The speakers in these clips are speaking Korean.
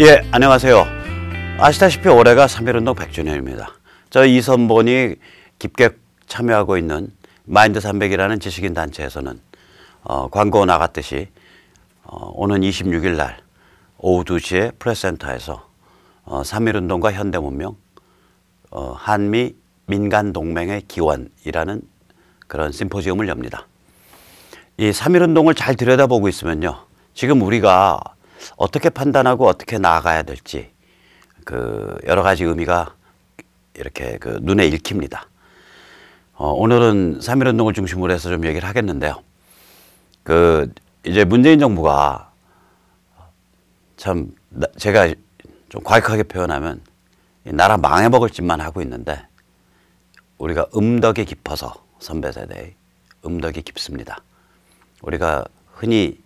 예, 안녕하세요. 아시다시피 올해가 3.1운동 100주년입니다. 저 이선본이 깊게 참여하고 있는 마인드 300이라는 지식인 단체에서는 어, 광고 나갔듯이 어, 오는 26일 날 오후 2시에 프레센터에서 어, 3.1운동과 현대문명 어, 한미 민간동맹의 기원이라는 그런 심포지움을 엽니다. 이 3.1운동을 잘 들여다보고 있으면요. 지금 우리가 어떻게 판단하고 어떻게 나아가야 될지 그 여러 가지 의미가 이렇게 그 눈에 읽힙니다. 어, 오늘은 삼일운동을 중심으로 해서 좀 얘기를 하겠는데요. 그 이제 문재인 정부가 참 제가 좀 과격하게 표현하면 나라 망해먹을 짓만 하고 있는데 우리가 음덕이 깊어서 선배 세대의 음덕이 깊습니다. 우리가 흔히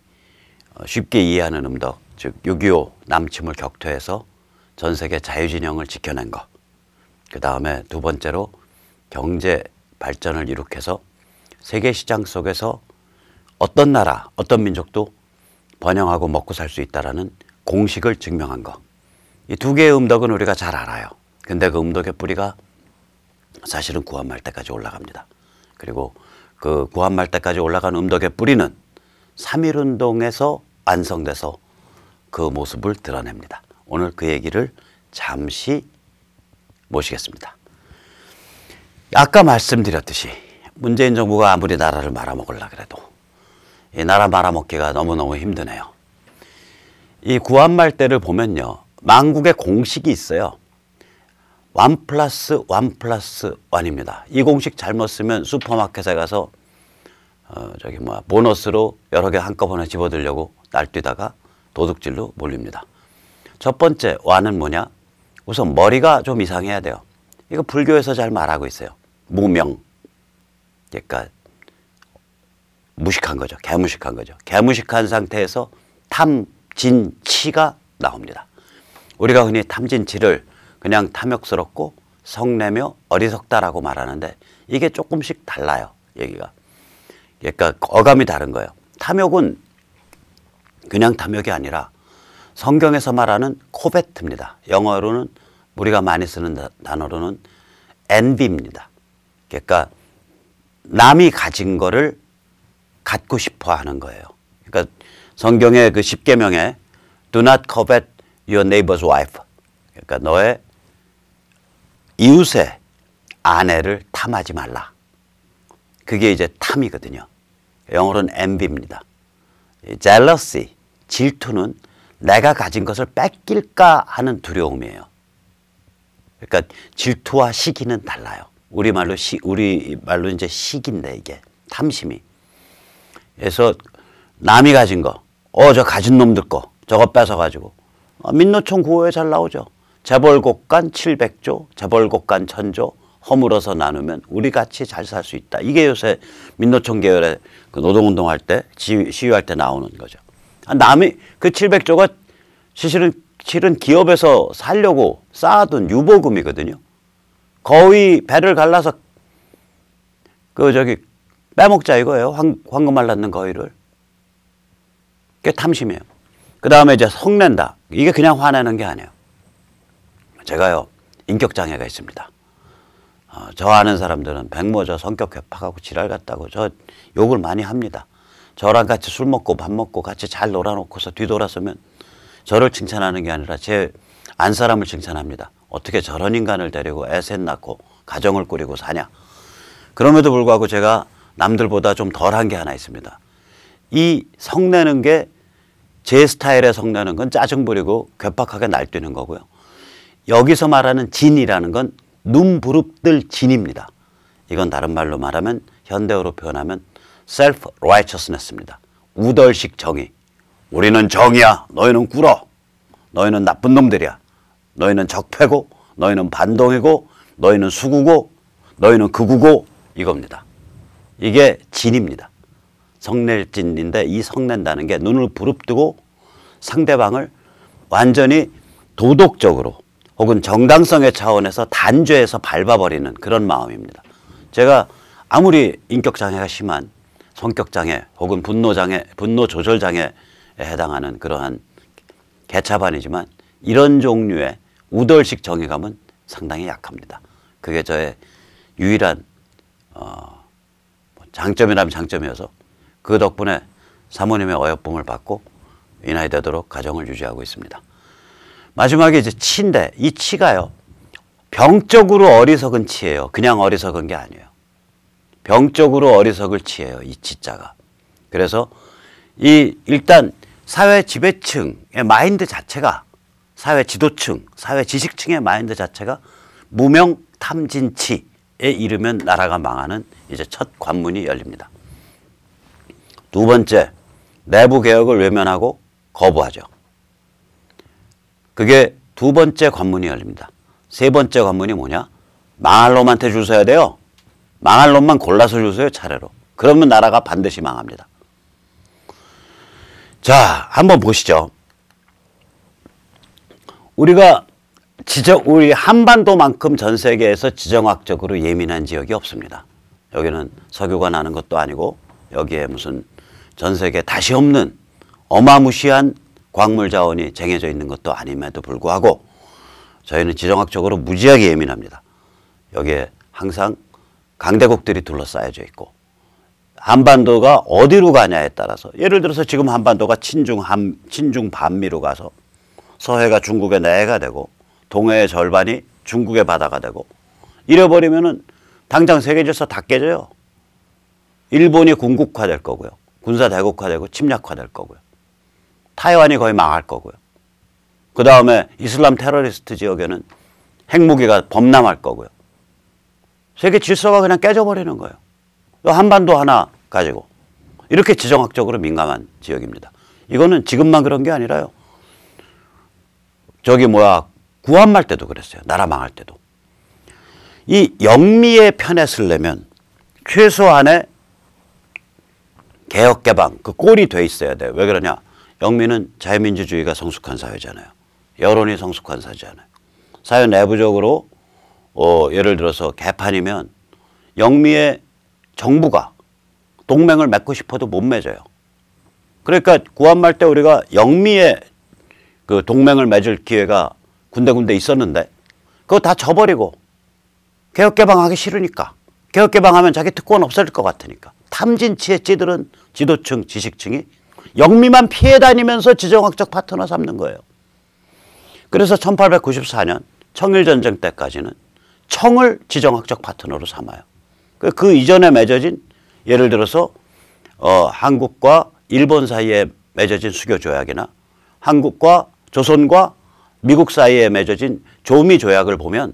어, 쉽게 이해하는 음덕 즉6.25 남침을 격퇴해서 전 세계 자유진영을 지켜낸 것. 그 다음에 두 번째로 경제 발전을 이룩해서 세계 시장 속에서 어떤 나라, 어떤 민족도 번영하고 먹고 살 수 있다라는 공식을 증명한 것. 이 두 개의 음덕은 우리가 잘 알아요. 근데 그 음덕의 뿌리가 사실은 구한말 때까지 올라갑니다. 그리고 그 구한말 때까지 올라간 음덕의 뿌리는 삼일운동에서 완성돼서 그 모습을 드러냅니다. 오늘 그 얘기를 잠시 모시겠습니다. 아까 말씀드렸듯이 문재인 정부가 아무리 나라를 말아먹으려 그래도 이 나라 말아먹기가 너무너무 힘드네요. 이 구한말대를 보면요. 망국의 공식이 있어요. 완 플러스 완 플러스 완입니다이 공식 잘못 쓰면 슈퍼마켓에 가서 어, 저기 뭐 보너스로 여러 개 한꺼번에 집어들려고 날뛰다가 도둑질로 몰립니다. 첫 번째 와는 뭐냐? 우선 머리가 좀 이상해야 돼요. 이거 불교에서 잘 말하고 있어요. 무명. 그러니까 무식한 거죠. 개무식한 거죠. 개무식한 상태에서 탐진치가 나옵니다. 우리가 흔히 탐진치를 그냥 탐욕스럽고 성내며 어리석다라고 말하는데 이게 조금씩 달라요. 얘기가. 그러니까 어감이 다른 거예요. 탐욕은 그냥 탐욕이 아니라 성경에서 말하는 코베트입니다. 영어로는 우리가 많이 쓰는 단어로는 e n 입니다 그러니까 남이 가진 거를 갖고 싶어 하는 거예요. 그러니까 성경의 그 십계명에 do not covet your neighbor's wife. 그러니까 너의 이웃의 아내를 탐하지 말라. 그게 이제 탐이거든요. 영어로는 e n 입니다 jealousy, 질투는 내가 가진 것을 뺏길까 하는 두려움이에요. 그러니까 질투와 시기는 달라요. 우리말로 시, 우리말로 이제 시기인데 이게 탐심이. 그래서 남이 가진 거, 어, 저 가진 놈들 거, 저거 뺏어가지고. 어, 민노총 구호에 잘 나오죠. 재벌곡간 700조, 재벌곡간 1000조, 허물어서 나누면 우리 같이 잘 살 수 있다. 이게 요새 민노총 계열의 그 노동운동 할 때, 시위할 때 나오는 거죠. 아, 남이 그 700조가 실은 실은 기업에서 살려고 쌓아둔 유보금이거든요. 거의 배를 갈라서 그 저기 빼먹자 이거예요. 황, 황금 말랐는 거위를. 그게 탐심이에요. 그 다음에 이제 성낸다. 이게 그냥 화내는 게 아니에요. 제가요, 인격장애가 있습니다. 어, 저 아는 사람들은 백모 저 성격 괴팍하고 지랄 같다고 저 욕을 많이 합니다. 저랑 같이 술 먹고 밥 먹고 같이 잘 놀아놓고서 뒤돌아서면 저를 칭찬하는 게 아니라 제 안 사람을 칭찬합니다. 어떻게 저런 인간을 데리고 애셋 낳고 가정을 꾸리고 사냐. 그럼에도 불구하고 제가 남들보다 좀 덜한 게 하나 있습니다. 이 성내는 게 제 스타일의 성내는 건 짜증 부리고 괴팍하게 날뛰는 거고요. 여기서 말하는 진이라는 건 눈부릅들 진입니다. 이건 다른 말로 말하면 현대어로 표현하면 self righteousness입니다. 우덜식 정의. 우리는 정의야. 너희는 꿇어. 너희는 나쁜 놈들이야. 너희는 적폐고 너희는 반동이고 너희는 수구고 너희는 극우고 이겁니다. 이게 진입니다. 성낼진인데 이 성낸다는 게 눈을 부릅뜨고 상대방을 완전히 도덕적으로 혹은 정당성의 차원에서 단죄해서 밟아버리는 그런 마음입니다. 제가 아무리 인격장애가 심한 성격장애 혹은 분노장애, 분노조절장애에 해당하는 그러한 개차반이지만 이런 종류의 우덜식 정의감은 상당히 약합니다. 그게 저의 유일한 어, 장점이라면 장점이어서 그 덕분에 사모님의 어여쁨을 받고 이 나이 되도록 가정을 유지하고 있습니다. 마지막에 이제 치인데 이 치가요. 병적으로 어리석은 치예요. 그냥 어리석은 게 아니에요. 병적으로 어리석을 치예요. 이 치자가. 그래서 이 일단 사회 지배층의 마인드 자체가 사회 지도층, 사회 지식층의 마인드 자체가 무명 탐진치에 이르면 나라가 망하는 이제 첫 관문이 열립니다. 두 번째, 내부 개혁을 외면하고 거부하죠. 그게 두 번째 관문이 열립니다. 세 번째 관문이 뭐냐? 망할 놈한테 줄 서야 돼요. 망할 놈만 골라서 줄 서요, 차례로. 그러면 나라가 반드시 망합니다. 자, 한번 보시죠. 우리가 지정, 우리 한반도만큼 전 세계에서 지정학적으로 예민한 지역이 없습니다. 여기는 석유가 나는 것도 아니고 여기에 무슨 전 세계 다시 없는 어마무시한 광물 자원이 쟁여져 있는 것도 아님에도 불구하고 저희는 지정학적으로 무지하게 예민합니다. 여기에 항상 강대국들이 둘러싸여져 있고 한반도가 어디로 가냐에 따라서 예를 들어서 지금 한반도가 친중 한, 친중 반미로 가서 서해가 중국의 내해가 되고 동해의 절반이 중국의 바다가 되고 잃어버리면은 당장 세계 질서 다 깨져요. 일본이 군국화될 거고요. 군사 대국화되고 침략화될 거고요. 타이완이 거의 망할 거고요. 그 다음에 이슬람 테러리스트 지역에는 핵무기가 범람할 거고요. 세계 질서가 그냥 깨져버리는 거예요. 한반도 하나 가지고 이렇게 지정학적으로 민감한 지역입니다. 이거는 지금만 그런 게 아니라요. 저기 뭐야 구한말 때도 그랬어요. 나라 망할 때도. 이 영미의 편에 서려면 최소한의 개혁개방 그 꼴이 돼 있어야 돼요. 왜 그러냐? 영미는 자유민주주의가 성숙한 사회잖아요. 여론이 성숙한 사회잖아요. 사회 내부적으로 어, 예를 들어서 개판이면 영미의 정부가 동맹을 맺고 싶어도 못 맺어요. 그러니까 구한말 때 우리가 영미의 그 동맹을 맺을 기회가 군데군데 있었는데 그거 다 져버리고 개혁개방하기 싫으니까 개혁개방하면 자기 특권 없어질 것 같으니까 탐진치의 찌들은 지도층 지식층이 영미만 피해 다니면서 지정학적 파트너 삼는 거예요. 그래서 1894년 청일전쟁 때까지는 청을 지정학적 파트너로 삼아요. 그, 그 이전에 맺어진 예를 들어서 어, 한국과 일본 사이에 맺어진 수교조약이나 한국과 조선과 미국 사이에 맺어진 조미 조약을 보면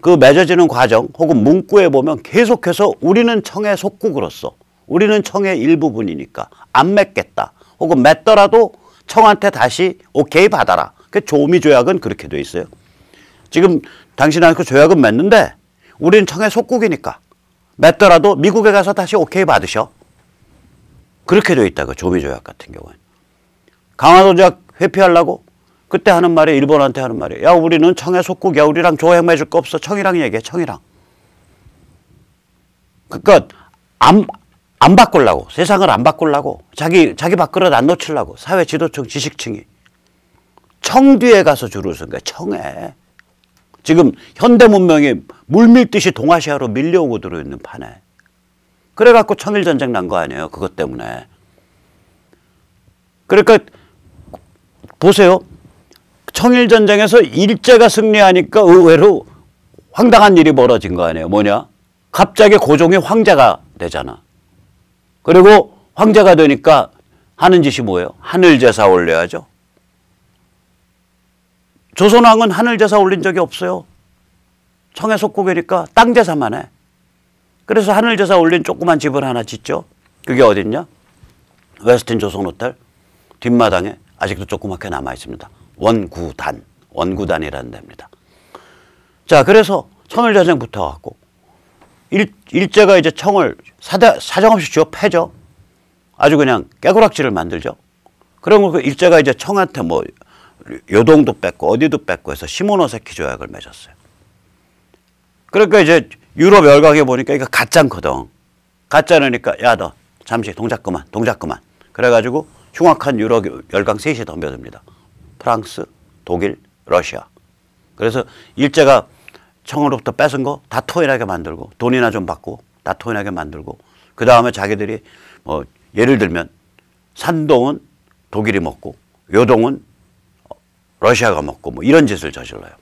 그 맺어지는 과정 혹은 문구에 보면 계속해서 우리는 청의 속국으로서 우리는 청의 일부분이니까 안 맺겠다. 혹은 맺더라도 청한테 다시 오케이 받아라. 그 조미 조약은 그렇게 돼 있어요. 지금 당신한테 그 조약은 맺는데 우리는 청의 속국이니까 맺더라도 미국에 가서 다시 오케이 받으셔. 그렇게 돼 있다. 그 조미 조약 같은 경우는. 강화도 조약 회피하려고 그때 하는 말이 일본한테 하는 말이에야 우리는 청의 속국이야. 우리랑 조약 맺을 거 없어. 청이랑 얘기해. 청이랑. 그러니까 안, 안 바꾸려고 세상을 안 바꾸려고 자기 자기 밥그릇 안 놓치려고 사회 지도층 지식층이 청뒤에 가서 줄을 쓴 거야 청에 지금 현대 문명이 물밀듯이 동아시아로 밀려오고 들어있는 판에 그래갖고 청일전쟁 난 거 아니에요 그것 때문에 그러니까 보세요 청일전쟁에서 일제가 승리하니까 의외로 황당한 일이 벌어진 거 아니에요 뭐냐 갑자기 고종이 황제가 되잖아 그리고 황제가 되니까 하는 짓이 뭐예요? 하늘 제사 올려야죠. 조선왕은 하늘 제사 올린 적이 없어요. 청해 속국이니까 땅 제사만 해. 그래서 하늘 제사 올린 조그만 집을 하나 짓죠. 그게 어딨냐? 웨스틴 조선 호텔 뒷마당에 아직도 조그맣게 남아 있습니다. 원구단, 원구단이라는 데입니다. 자, 그래서 청을 자생 붙어갖고 일제가 이제 청을 사대, 사정없이 쥐어 패죠. 아주 그냥 깨구락지를 만들죠. 그런 거 그 일제가 이제 청한테 뭐 요동도 뺏고 어디도 뺏고 해서 시모노세키 조약을 맺었어요. 그러니까 이제 유럽 열강에 보니까 이거 가짜거든. 가짜니까 그러니까 야 너 잠시 동작 그만 동작 그만. 그래가지고 흉악한 유럽 열강 셋이 덤벼듭니다. 프랑스, 독일, 러시아. 그래서 일제가 청으로부터 뺏은 거 다 토일하게 만들고 돈이나 좀 받고 나토인하게 만들고 그 다음에 자기들이 뭐 예를 들면 산동은 독일이 먹고 요동은 러시아가 먹고 뭐 이런 짓을 저질러요.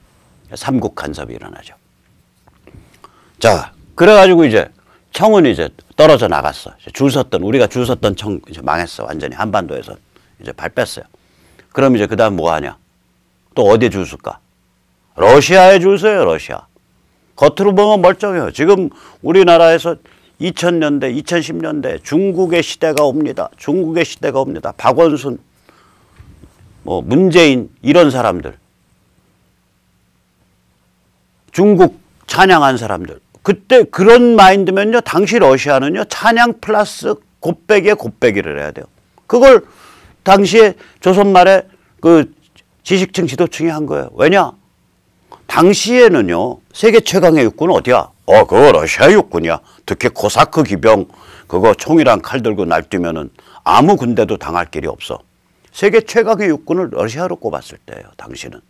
삼국 간섭이 일어나죠. 자, 그래가지고 이제 청은 이제 떨어져 나갔어. 줄 섰던, 우리가 줄 섰던 청 이제 망했어. 완전히 한반도에서 이제 발 뺐어요. 그럼 이제 그 다음 뭐 하냐? 또 어디에 줄 쓸까? 러시아에 줄 서요, 러시아. 겉으로 보면 멀쩡해요. 지금 우리나라에서 2000년대, 2010년대 중국의 시대가 옵니다. 중국의 시대가 옵니다. 박원순, 뭐 문재인 이런 사람들. 중국 찬양한 사람들. 그때 그런 마인드면요. 당시 러시아는요. 찬양 플러스 곱빼기에 곱빼기를 해야 돼요. 그걸 당시에 조선말에 그 지식층 지도층이 한 거예요. 왜냐? 당시에는요 세계 최강의 육군 어디야? 어 그거 러시아 육군이야. 특히 코사크 기병 그거 총이랑 칼 들고 날뛰면은 아무 군대도 당할 길이 없어. 세계 최강의 육군을 러시아로 꼽았을 때예요. 당시는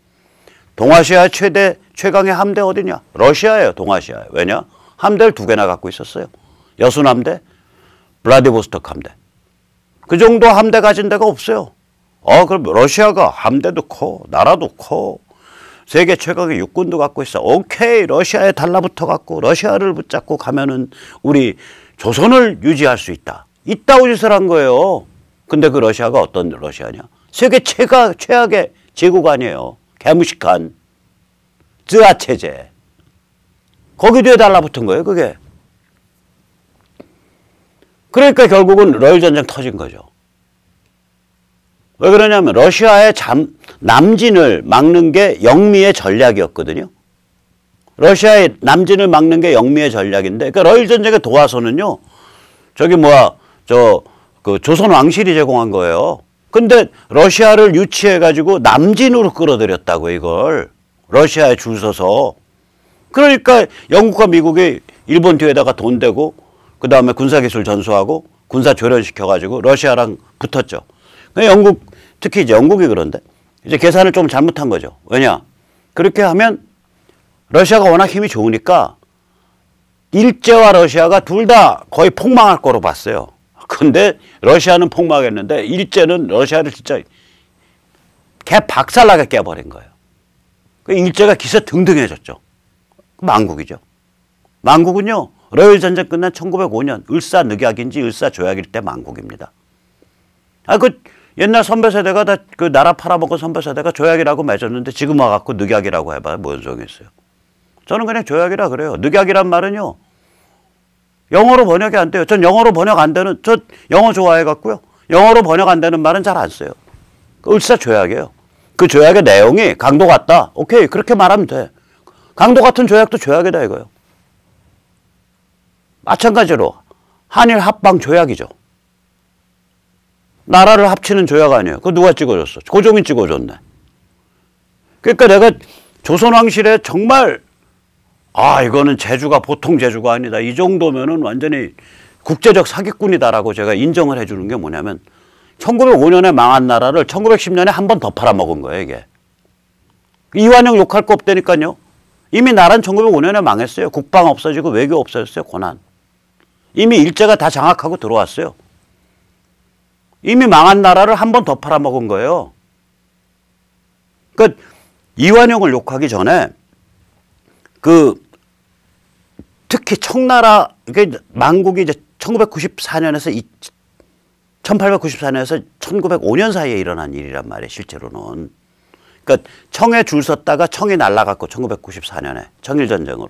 동아시아 최대 최강의 함대 어디냐? 러시아예요. 동아시아. 왜냐? 함대를 두 개나 갖고 있었어요. 여순 함대, 블라디보스토크 함대. 그 정도 함대 가진 데가 없어요. 어, 그럼 러시아가 함대도 커, 나라도 커, 세계 최강의 육군도 갖고 있어. 오케이. 러시아에 달라붙어 갖고 러시아를 붙잡고 가면은 우리 조선을 유지할 수 있다. 있다고 짓을 한 거예요. 근데 그 러시아가 어떤 러시아냐? 세계 최가, 최악의 제국 아니에요. 개무식한 쯔아 체제. 거기 뒤에 달라붙은 거예요, 그게. 그러니까 결국은 러일 전쟁 터진 거죠. 왜 그러냐면 러시아의 잠, 남진을 막는 게 영미의 전략이었거든요. 러시아의 남진을 막는 게 영미의 전략인데 그러니까 러일 전쟁의 도화선은요. 저기 뭐야 저 그 조선 왕실이 제공한 거예요. 근데 러시아를 유치해 가지고 남진으로 끌어들였다고 이걸 러시아에 줄 서서 그러니까 영국과 미국이 일본 뒤에다가 돈 대고 그다음에 군사기술 전수하고 군사 조련시켜 가지고 러시아랑 붙었죠. 네, 영국 특히 이제 영국이 그런데 이제 계산을 좀 잘못한 거죠. 왜냐? 그렇게 하면 러시아가 워낙 힘이 좋으니까 일제와 러시아가 둘 다 거의 폭망할 거로 봤어요. 근데 러시아는 폭망했는데 일제는 러시아를 진짜 개 박살나게 깨버린 거예요. 그 일제가 기세 등등해졌죠. 망국이죠. 망국은요. 러일 전쟁 끝난 1905년 을사 늑약인지 을사 조약일 때 망국입니다. 아, 그 옛날 선배 세대가 다 그 나라 팔아먹은 선배 세대가 조약이라고 맺었는데 지금 와갖고 늑약이라고 해봐요뭔 소용이 있어요. 저는 그냥 조약이라 그래요. 늑약이란 말은요. 영어로 번역이 안 돼요. 전 영어로 번역 안 되는, 저 영어 좋아해갖고요. 영어로 번역 안 되는 말은 잘 안 써요. 그 을사조약이에요. 그 조약의 내용이 강도 같다. 오케이. 그렇게 말하면 돼. 강도 같은 조약도 조약이다 이거예요. 마찬가지로 한일 합방 조약이죠. 나라를 합치는 조약 아니에요. 그거 누가 찍어줬어? 고종이 찍어줬네. 그러니까 내가 조선왕실에 정말 아 이거는 제주가 보통 제주가 아니다. 이 정도면은 완전히 국제적 사기꾼이다라고 제가 인정을 해주는 게 뭐냐면 1905년에 망한 나라를 1910년에 한 번 더 팔아먹은 거예요 이게. 이완용 욕할 거 없다니까요. 이미 나란 1905년에 망했어요. 국방 없어지고 외교 없어졌어요. 고난. 이미 일제가 다 장악하고 들어왔어요. 이미 망한 나라를 한 번 더 팔아먹은 거예요. 그러니까 이완용을 욕하기 전에 그 특히 청나라 이게 만국이 이제 1994년에서 이, 1894년에서 1905년 사이에 일어난 일이란 말이에요, 실제로는. 그러니까 청에 줄 섰다가 청이 날라갔고 1994년에 청일 전쟁으로.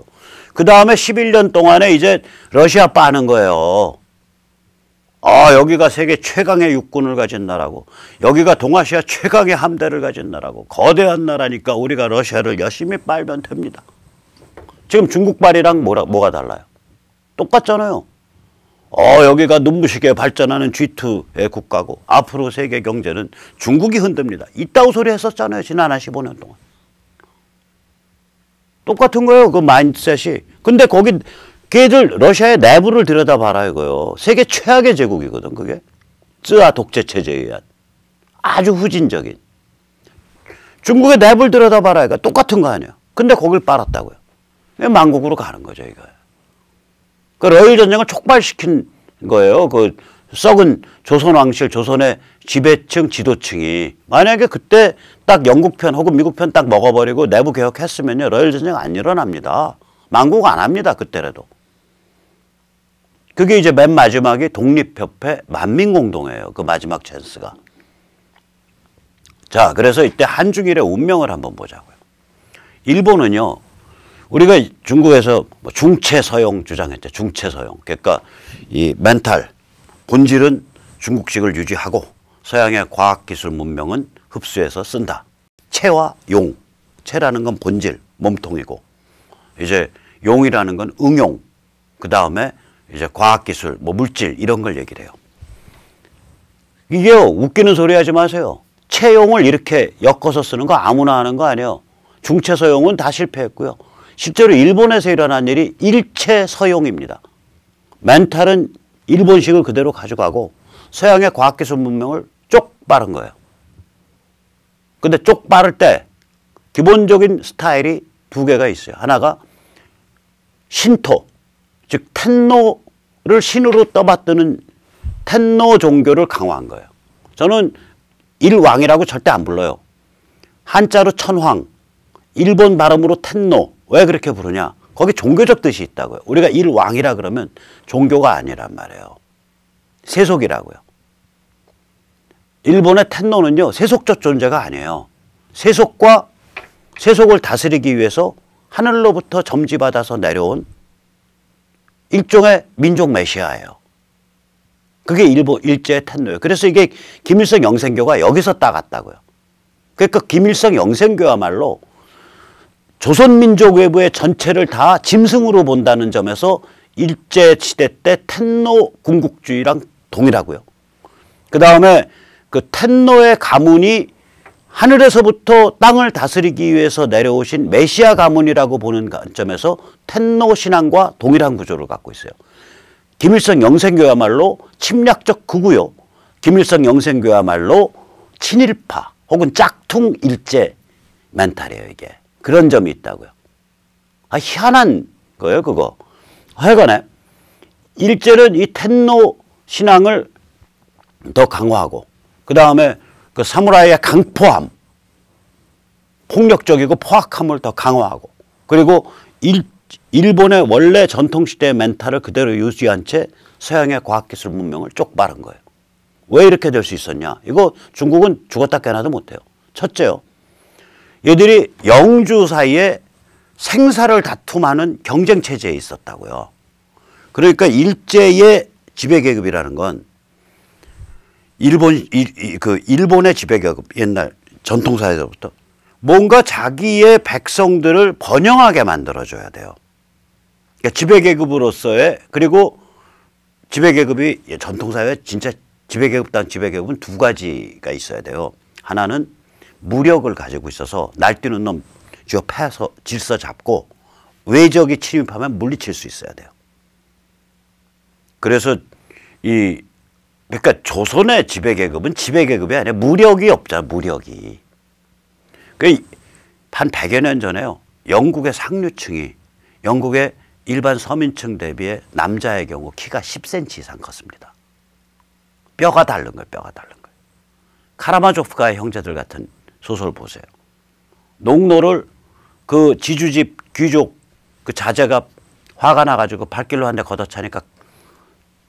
그 다음에 11년 동안에 이제 러시아 빠는 거예요. 아, 여기가 세계 최강의 육군을 가진 나라고, 여기가 동아시아 최강의 함대를 가진 나라고, 거대한 나라니까 우리가 러시아를 열심히 빨면 됩니다. 지금 중국발이랑 뭐라, 뭐가 달라요? 똑같잖아요. 어, 여기가 눈부시게 발전하는 G2의 국가고, 앞으로 세계 경제는 중국이 흔듭니다. 이따우 소리 했었잖아요, 지난 한 15년 동안. 똑같은 거예요, 그 마인드셋이. 근데 거기 걔들 러시아의 내부를 들여다봐라 이거요. 세계 최악의 제국이거든 그게. 쯔아 독재체제에 의한 아주 후진적인. 중국의 내부를 들여다봐라 이거 똑같은 거 아니에요. 근데 거길 빨았다고요. 망국으로 가는 거죠 이거예그 러일 전쟁을 촉발시킨 거예요. 그 썩은 조선 왕실 조선의 지배층 지도층이 만약에 그때 딱 영국 편 혹은 미국 편딱 먹어버리고 내부 개혁했으면요 러일 전쟁 안 일어납니다. 망국 안 합니다 그때라도. 그게 이제 맨 마지막이 독립협회 만민공동회예요. 그 마지막 찬스가. 자, 그래서 이때 한중일의 운명을 한번 보자고요. 일본은요, 우리가 중국에서 뭐 중체 서용 주장했죠. 중체 서용. 그러니까 이 멘탈, 본질은 중국식을 유지하고 서양의 과학기술 문명은 흡수해서 쓴다. 체와 용. 체라는 건 본질, 몸통이고, 이제 용이라는 건 응용. 그 다음에 이제 과학기술, 뭐 물질 이런 걸 얘기를 해요. 이게 웃기는 소리 하지 마세요. 채용을 이렇게 엮어서 쓰는 거 아무나 하는 거 아니에요. 중체 서용은 다 실패했고요. 실제로 일본에서 일어난 일이 일체 서용입니다. 멘탈은 일본식을 그대로 가져가고 서양의 과학기술 문명을 쪽 빠른 거예요. 근데 쪽 빠를 때 기본적인 스타일이 두 개가 있어요. 하나가 신토, 즉 텐노를 신으로 떠받드는 텐노 종교를 강화한 거예요. 저는 일왕이라고 절대 안 불러요. 한자로 천황, 일본 발음으로 텐노. 왜 그렇게 부르냐? 거기 종교적 뜻이 있다고요. 우리가 일왕이라 그러면 종교가 아니란 말이에요. 세속이라고요. 일본의 텐노는요, 세속적 존재가 아니에요. 세속과 세속을 다스리기 위해서 하늘로부터 점지받아서 내려온 일종의 민족 메시아예요. 그게 일본 일제의 텐노예요. 그래서 이게 김일성 영생교가 여기서 따갔다고요. 그러니까 김일성 영생교야말로 조선민족 외부의 전체를 다 짐승으로 본다는 점에서 일제시대 때 텐노 군국주의랑 동일하고요. 그 다음에 그 텐노의 가문이 하늘에서부터 땅을 다스리기 위해서 내려오신 메시아 가문이라고 보는 관점에서 텐노 신앙과 동일한 구조를 갖고 있어요. 김일성 영생교야말로 침략적 극우요. 김일성 영생교야말로 친일파 혹은 짝퉁 일제 멘탈이에요, 이게. 그런 점이 있다고요. 아, 희한한 거예요, 그거. 하여간에 일제는 이 텐노 신앙을 더 강화하고 그 다음에 그 사무라이의 강포함, 폭력적이고 포악함을 더 강화하고 그리고 일, 일본의 원래 전통시대의 멘탈을 그대로 유지한 채 서양의 과학기술 문명을 쪽바른 거예요. 왜 이렇게 될 수 있었냐? 이거 중국은 죽었다 깨나도 못해요. 첫째요. 얘들이 영주 사이에 생사를 다툼하는 경쟁체제에 있었다고요. 그러니까 일제의 지배계급이라는 건 일본 일, 그 일본의 지배계급 옛날 전통사회서부터 뭔가 자기의 백성들을 번영하게 만들어줘야 돼요. 그러니까 지배계급으로서의 그리고 지배계급이 예, 전통사회 진짜 지배계급단 지배계급은 두 가지가 있어야 돼요. 하나는 무력을 가지고 있어서 날뛰는 놈 쥐어 패서 질서 잡고 외적이 침입하면 물리칠 수 있어야 돼요. 그래서 이 그러니까 조선의 지배계급은 지배계급이 아니라 무력이 없잖아, 무력이. 그한 100여 년 전에요. 영국의 상류층이 영국의 일반 서민층 대비해 남자의 경우 키가 10cm 이상 컸습니다. 뼈가 다른 거예요, 뼈가 다른 거예요. 카라마조프가의 형제들 같은 소설 보세요. 농노를 그 지주집 귀족 그 자제가 화가 나가지고 발길로 한 대 걷어차니까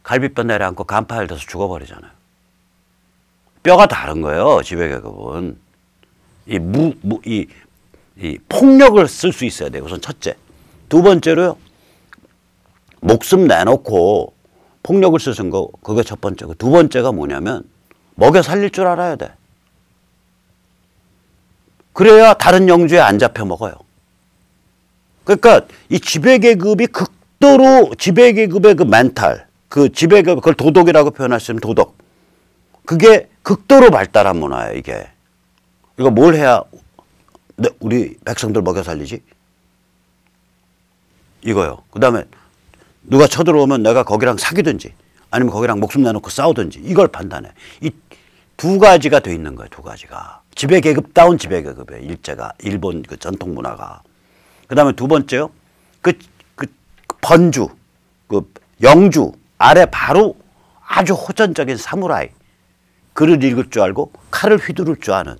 갈비뼈 내려앉고 간파에 돼서 죽어버리잖아요. 뼈가 다른 거예요. 지배계급은. 이 무, 무, 이, 이 폭력을 쓸 수 있어야 돼요. 우선 첫째. 두 번째로요. 목숨 내놓고 폭력을 쓰는 거, 그게 첫 번째고. 두 번째가 뭐냐면 먹여 살릴 줄 알아야 돼. 그래야 다른 영주에 안 잡혀 먹어요. 그러니까 이 지배계급이 극도로 지배계급의 그 멘탈, 그 지배가 그 그걸 도덕이라고 표현하시면 도덕. 그게 극도로 발달한 문화예요, 이게. 이거 뭘 해야 우리 백성들 먹여 살리지? 이거요. 그 다음에 누가 쳐들어오면 내가 거기랑 사귀든지 아니면 거기랑 목숨 내놓고 싸우든지 이걸 판단해. 이 두 가지가 돼 있는 거예요, 두 가지가. 지배계급다운 지배계급의 일제가, 일본 그 전통 문화가. 그 다음에 두 번째요. 그, 그, 번주, 그 영주, 아래 바로 아주 호전적인 사무라이. 글을 읽을 줄 알고 칼을 휘두를 줄 아는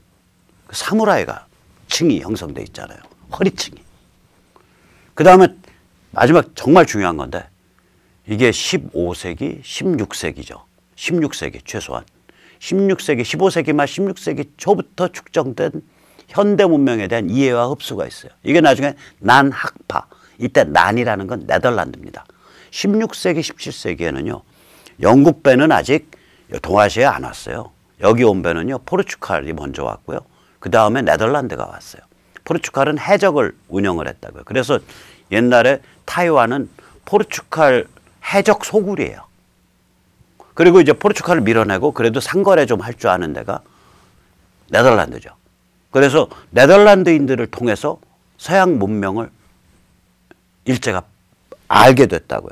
그 사무라이가 층이 형성돼 있잖아요. 허리층이. 그 다음에 마지막 정말 중요한 건데 이게 15세기, 16세기죠. 16세기 최소한. 16세기, 15세기 만 16세기 초부터 축정된 현대 문명에 대한 이해와 흡수가 있어요. 이게 나중에 난학파. 이때 난이라는 건 네덜란드입니다. 16세기, 17세기에는요. 영국 배는 아직 동아시아에 안 왔어요. 여기 온 배는요. 포르투갈이 먼저 왔고요. 그 다음에 네덜란드가 왔어요. 포르투갈은 해적을 운영을 했다고요. 그래서 옛날에 타이완은 포르투갈 해적 소굴이에요. 그리고 이제 포르투갈을 밀어내고 그래도 상거래 좀 할 줄 아는 데가 네덜란드죠. 그래서 네덜란드인들을 통해서 서양 문명을 일제가 알게 됐다고요.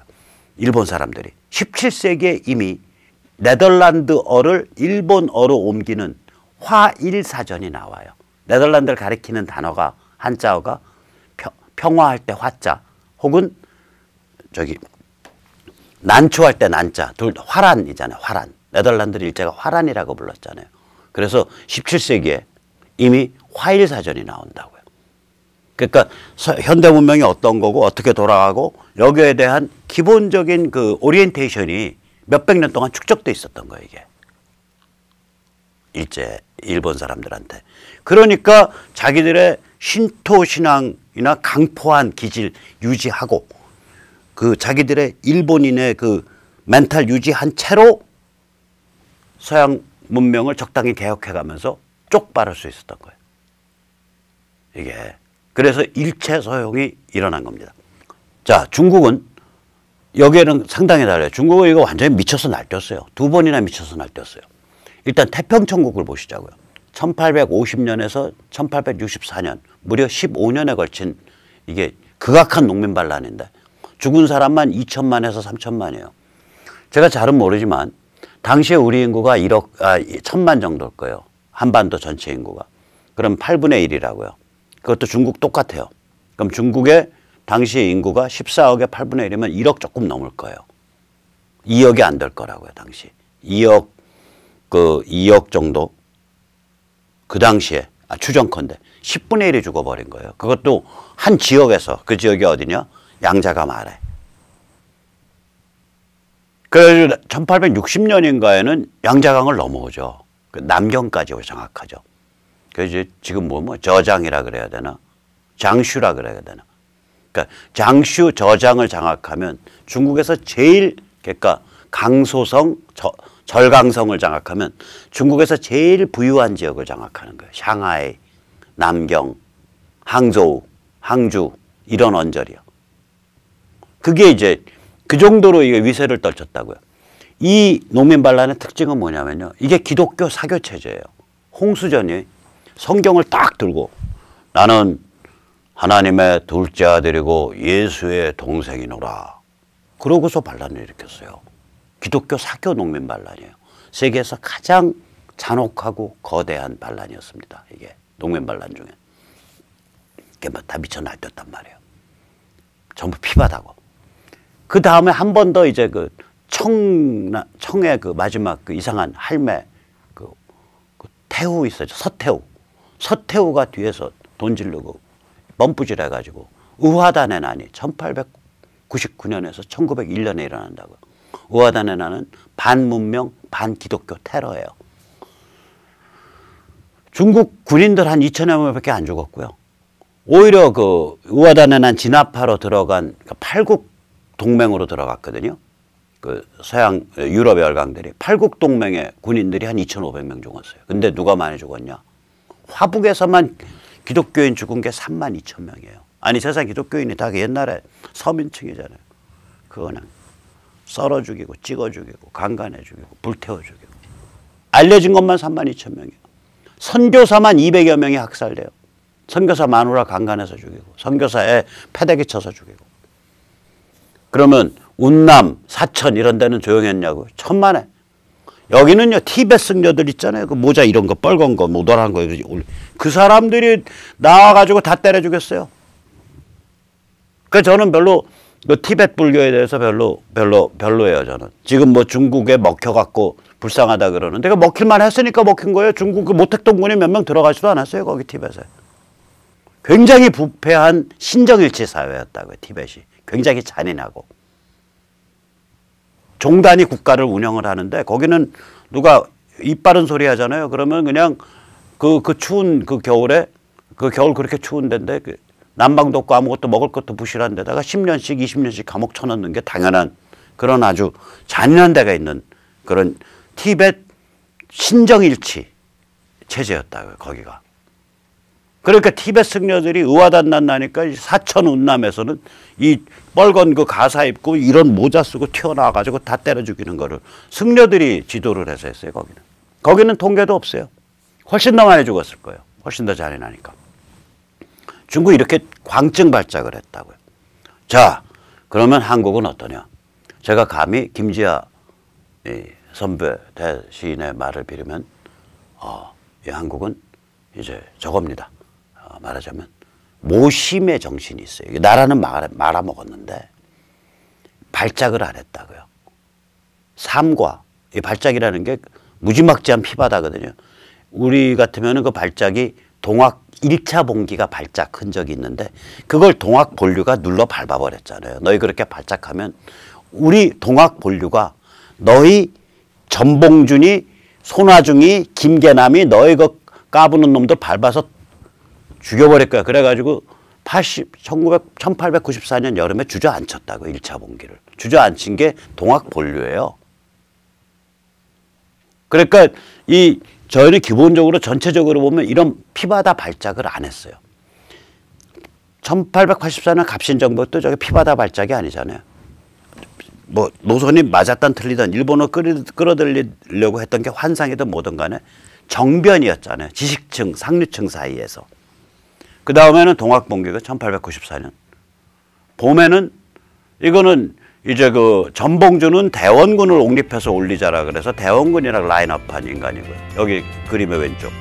일본 사람들이 17세기에 이미 네덜란드어를 일본어로 옮기는 화일사전이 나와요. 네덜란드를 가리키는 단어가 한자어가 평화할 때 화자 혹은 저기 난초할 때 난자 둘 화란이잖아요. 화란. 네덜란드 일제가 화란이라고 불렀잖아요. 그래서 17세기에 이미 화일사전이 나온다고 그러니까 현대 문명이 어떤 거고 어떻게 돌아가고 여기에 대한 기본적인 그 오리엔테이션이 몇 백 년 동안 축적돼 있었던 거예요, 이게. 일제 일본 사람들한테. 그러니까 자기들의 신토 신앙이나 강포한 기질 유지하고 그 자기들의 일본인의 그 멘탈 유지한 채로 서양 문명을 적당히 개혁해 가면서 쪽 빠를 수 있었던 거예요. 이게 그래서 일체 소용이 일어난 겁니다. 자, 중국은 여기에는 상당히 달라요. 중국은 이거 완전히 미쳐서 날뛰었어요. 두 번이나 미쳐서 날뛰었어요. 일단 태평천국을 보시자고요. 1850년에서 1864년 무려 15년에 걸친 이게 극악한 농민 반란인데 죽은 사람만 2천만에서 3천만이에요. 제가 잘은 모르지만 당시에 우리 인구가 1억 아 1천만 정도일 거예요. 한반도 전체 인구가. 그럼 8분의 1이라고요. 그것도 중국 똑같아요. 그럼 중국의 당시 인구가 14억의 8분의 1이면 1억 조금 넘을 거예요. 2억이 안 될 거라고요, 당시. 2억, 그 2억 정도? 그 당시에, 아, 추정컨대 10분의 1이 죽어버린 거예요. 그것도 한 지역에서, 그 지역이 어디냐? 양자감 아래. 그래서 1860년인가에는 양자강을 넘어오죠. 그 남경까지 정확하죠. 그래서 지금 뭐뭐 뭐, 저장이라 그래야 되나? 장슈라 그래야 되나? 그러니까 장슈 저장을 장악하면 중국에서 제일 그러니까 강소성 저, 절강성을 장악하면 중국에서 제일 부유한 지역을 장악하는 거예요. 샹하이, 남경, 항저우, 항주 이런 언저리요. 그게 이제 그 정도로 이게 위세를 떨쳤다고요. 이 농민 반란의 특징은 뭐냐면요. 이게 기독교 사교 체제예요. 홍수전이 성경을 딱 들고 나는 하나님의 둘째 아들이고 예수의 동생이노라. 그러고서 반란을 일으켰어요. 기독교 사교 농민 반란이에요. 세계에서 가장 잔혹하고 거대한 반란이었습니다. 이게 농민 반란 중에. 이게 막다 뭐 미쳐 나뛰었단 말이에요. 전부 피바다고. 그 다음에 한 번 더 이제 그 청, 청의 그 마지막 그 이상한 할매 그, 그 태우 있어요. 서태우. 서태후가 뒤에서 돈질르고 멈부질해가지고 우화단의 난이 1899년에서 1901년에 일어난다고. 우화단의 난은 반문명 반기독교 테러예요. 중국 군인들 한 2천여 명밖에 안 죽었고요. 오히려 그우화단의난 진압하러 들어간 그 팔국 동맹으로 들어갔거든요. 그 서양 유럽 열강들이 팔국 동맹의 군인들이 한 2,500명 죽었어요. 근데 누가 많이 죽었냐? 화북에서만 기독교인 죽은 게 3만 2천 명이에요. 아니 세상 기독교인이 다 그 옛날에 서민층이잖아요. 그거는 썰어 죽이고 찍어 죽이고 강간해 죽이고 불태워 죽이고 알려진 것만 3만 2천 명이에요. 선교사만 200여 명이 학살돼요. 선교사 마누라 강간해서 죽이고 선교사에 패대기 쳐서 죽이고 그러면 운남, 사천 이런 데는 조용했냐고 천만에 여기는요 티벳 승려들 있잖아요 그 모자 이런 거 빨간 거모 노란 거그 사람들이 나와가지고 다 때려 죽였어요 그 저는 별로 그 티벳 불교에 대해서 별로 별로 별로예요 저는 지금 뭐 중국에 먹혀갖고 불쌍하다 그러는데 그 먹힐만 했으니까 먹힌 거예요 중국 그 모택동군이 몇 명 들어가지도 않았어요 거기 티벳에 굉장히 부패한 신정일치 사회였다고요 그 티벳이 굉장히 잔인하고 종단이 국가를 운영을 하는데 거기는 누가 이 바른 소리 하잖아요. 그러면 그냥 그, 그 추운 그 겨울에 그 겨울 그렇게 추운 데인데 그 난방도 없고 아무것도 먹을 것도 부실한 데다가 10년씩 20년씩 감옥 쳐넣는 게 당연한 그런 아주 잔인한 데가 있는 그런 티벳 신정일치 체제였다고요. 거기가. 그러니까 티벳 승려들이 의화단난 나니까 사천 운남에서는 이 뻘건 그 가사 입고 이런 모자 쓰고 튀어나와가지고 다 때려 죽이는 거를 승려들이 지도를 해서 했어요, 거기는. 거기는 통계도 없어요. 훨씬 더 많이 죽었을 거예요. 훨씬 더 잔인하니까. 중국 이렇게 광증 발작을 했다고요. 자, 그러면 한국은 어떠냐? 제가 감히 김지아 선배 대신인의 말을 빌으면, 어, 이 한국은 이제 저겁니다. 아, 말하자면 모심의 정신이 있어요. 나라는 말, 말아먹었는데 발작을 안 했다고요. 삶과 이 발작이라는 게 무지막지한 피바다거든요. 우리 같으면 그 발작이 동학 일차 봉기가 발작 흔적이 있는데 그걸 동학 본류가 눌러 밟아버렸잖아요. 너희 그렇게 발작하면 우리 동학 본류가 너희 전봉준이 손아중이 김계남이 너희 그 까부는 놈들 밟아서 죽여버릴 거야. 그래가지고 80, 1900, 1894년 여름에 주저앉혔다고 1차 봉기를. 주저앉힌 게 동학 본류예요. 그러니까 이 저희는 기본적으로 전체적으로 보면 이런 피바다 발작을 안 했어요. 1884년 갑신정부 도 저게 피바다 발작이 아니잖아요. 뭐 노선이 맞았던 틀리던 일본어 끌어들이려고 했던 게 환상이든 뭐든 간에 정변이었잖아요. 지식층, 상류층 사이에서. 그 다음에는 동학봉기가 1894년. 봄에는 이거는 이제 그 전봉주는 대원군을 옹립해서 올리자라 그래서 대원군이랑 라인업한 인간이고요. 여기 그림의 왼쪽.